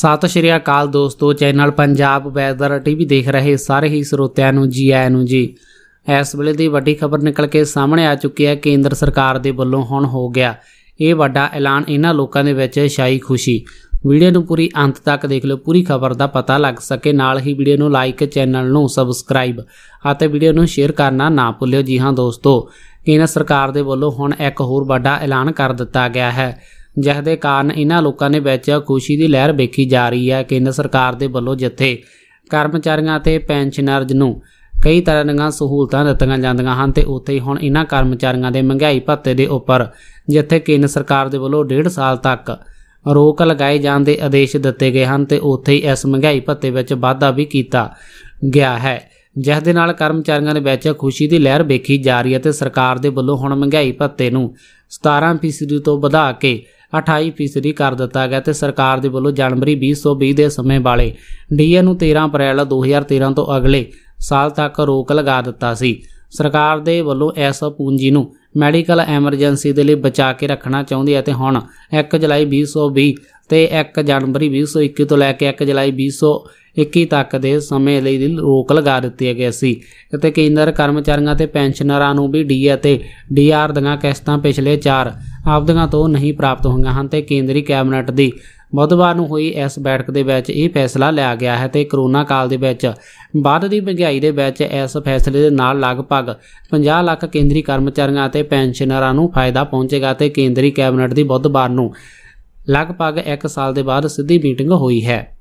ਸਤਿ ਸ਼੍ਰੀ ਅਕਾਲ ਦੋਸਤੋ channel Punjab weather TV ਦੇਖ ਰਹੇ ਸਾਰੇ ਹੀ ਸਰੋਤਿਆਂ ਨੂੰ ਜੀ ਆਇਆਂ ਨੂੰ ਜੀ ਇਸ ਵੇਲੇ ਦੀ ਵੱਡੀ ਖਬਰ ਨਿਕਲ ਕੇ ਸਾਹਮਣੇ ਆ ਚੁੱਕੀ ਹੈ ਕੇਂਦਰ ਸਰਕਾਰ ਦੇ ਵੱਲੋਂ ਹੁਣ ਹੋ ਗਿਆ ਇਹ ਵੱਡਾ ਐਲਾਨ ਇਹਨਾਂ ਲੋਕਾਂ ਦੇ ਵਿੱਚ ਸ਼ਾਈ ਖੁਸ਼ੀ ਵੀਡੀਓ ਨੂੰ ਪੂਰੀ ਅੰਤ ਤੱਕ ਦੇਖ ਲਓ ਪੂਰੀ ਖਬਰ ਦਾ ਪਤਾ ਲੱਗ ਸਕੇ ਨਾਲ ਹੀ ਵੀਡੀਓ ਨੂੰ ਲਾਈਕ ਚੈਨਲ ਨੂੰ ਸਬਸਕ੍ਰਾਈਬ ਅਤੇ ਵੀਡੀਓ ਨੂੰ ਸ਼ੇਅਰ ਕਰਨਾ ਨਾ ਭੁੱਲਿਓ ਜੀ ਹਾਂ ਦੋਸਤੋ ਕੇਂਦਰ ਸਰਕਾਰ ਦੇ ਵੱਲੋਂ ਹੁਣ ਇੱਕ ਹੋਰ ਵੱਡਾ ਐਲਾਨ ਕਰ ਦਿੱਤਾ ਗਿਆ ਹੈ ਜਿਸ ਦੇ ਕਾਰਨ ਇਹਨਾਂ ਲੋਕਾਂ ਨੇ ਵਿੱਚ ਖੁਸ਼ੀ ਦੀ ਲਹਿਰ ਵੇਖੀ ਜਾ ਰਹੀ ਹੈ ਕੇਂਦਰ ਸਰਕਾਰ ਦੇ ਵੱਲੋਂ ਜਿੱਥੇ ਕਰਮਚਾਰੀਆਂ ਅਤੇ ਪੈਨਸ਼ਨਰਜ਼ ਨੂੰ ਕਈ ਤਰ੍ਹਾਂ ਦੀਆਂ ਸਹੂਲਤਾਂ ਦਿੱਤੀਆਂ ਜਾਂਦੀਆਂ ਹਨ ਤੇ ਉੱਥੇ ਹੁਣ ਇਹਨਾਂ ਕਰਮਚਾਰੀਆਂ ਦੇ ਮਹਿੰਗਾਈ ਭੱਤੇ ਦੇ ਉੱਪਰ ਜਿੱਥੇ ਕੇਂਦਰ ਸਰਕਾਰ ਦੇ ਵੱਲੋਂ 1.5 ਸਾਲ ਤੱਕ ਰੋਕ ਲਗਾਏ ਜਾਣ ਦੇ ਆਦੇਸ਼ ਦਿੱਤੇ ਗਏ ਹਨ ਤੇ ਉੱਥੇ ਹੀ ਇਸ ਮਹਿੰਗਾਈ ਭੱਤੇ ਵਿੱਚ ਵਾਧਾ ਵੀ ਕੀਤਾ ਗਿਆ ਹੈ ਜਿਸ ਦੇ ਨਾਲ ਕਰਮਚਾਰੀਆਂ ਦੇ ਵਿੱਚ ਖੁਸ਼ੀ ਦੀ ਲਹਿਰ ਵੇਖੀ ਜਾ ਰਹੀ ਹੈ ਤੇ ਸਰਕਾਰ ਦੇ ਵੱਲੋਂ ਹੁਣ ਮਹਿੰਗਾਈ ਭੱਤੇ ਨੂੰ 17% ਤੋਂ ਵਧਾ ਕੇ 28% ਕਰ ਦਿੱਤਾ ਗਿਆ ਤੇ ਸਰਕਾਰ ਦੇ ਵੱਲੋਂ ਜਨਵਰੀ 2020 ਦੇ ਸਮੇਂ ਵਾਲੇ ਡੀਏ ਨੂੰ 13 ਅਪ੍ਰੈਲ 2013 ਤੋਂ ਅਗਲੇ ਸਾਲ ਤੱਕ ਰੋਕ ਲਗਾ ਦਿੱਤਾ ਸੀ ਸਰਕਾਰ ਦੇ ਵੱਲੋਂ ਇਸ ਪੂੰਜੀ ਨੂੰ ਮੈਡੀਕਲ ਐਮਰਜੈਂਸੀ ਦੇ ਲਈ ਬਚਾ ਕੇ ਰੱਖਣਾ ਚਾਹੁੰਦੀ ਹੈ ਤੇ ਹੁਣ 1 ਜੁਲਾਈ 2020 ਤੇ 1 ਜਨਵਰੀ 2021 ਤੋਂ ਲੈ ਕੇ 1 ਜੁਲਾਈ 2021 ਤੱਕ ਦੇ ਸਮੇਂ ਲਈ ਰੋਕ ਲਗਾ ਦਿੱਤੀ ਗਈ ਸੀ ਅਤੇ ਕੇਂਦਰ ਕਰਮਚਾਰੀਆਂ ਤੇ ਪੈਨਸ਼ਨਰਾਂ ਨੂੰ ਵੀ ਡੀ ਅਤੇ ਡੀਆਰ ਦੀਆਂ ਕਿਸ਼ਤਾਂ ਪਿਛਲੇ 4 ਆਬਦੀਆਂ ਤੋਂ ਨਹੀਂ ਪ੍ਰਾਪਤ ਹੋਈਆਂ ਹਨ ਤੇ ਕੇਂਦਰੀ ਕੈਬਨਿਟ ਦੀ ਬੁੱਧਵਾਰ ਨੂੰ ਹੋਈ ਇਸ ਬੈਠਕ ਦੇ ਵਿੱਚ ਇਹ ਫੈਸਲਾ ਲਿਆ ਗਿਆ ਹੈ ਤੇ ਕਰੋਨਾ ਕਾਲ ਦੇ ਵਿੱਚ ਵੱਧ ਦੀ ਮਹਿੰਗਾਈ ਦੇ ਵਿੱਚ ਇਸ ਫੈਸਲੇ ਦੇ ਨਾਲ ਲਗਭਗ 50 ਲੱਖ ਕੇਂਦਰੀ ਕਰਮਚਾਰੀਆਂ ਅਤੇ ਪੈਨਸ਼ਨਰਾਂ ਨੂੰ ਫਾਇਦਾ ਪਹੁੰਚੇਗਾ ਤੇ ਕੇਂਦਰੀ ਕੈਬਨਿਟ ਦੀ ਬੁੱਧਵਾਰ ਨੂੰ ਲਗਭਗ 1 ਸਾਲ ਦੇ ਬਾਅਦ ਸਿੱਧੀ ਮੀਟਿੰਗ ਹੋਈ ਹੈ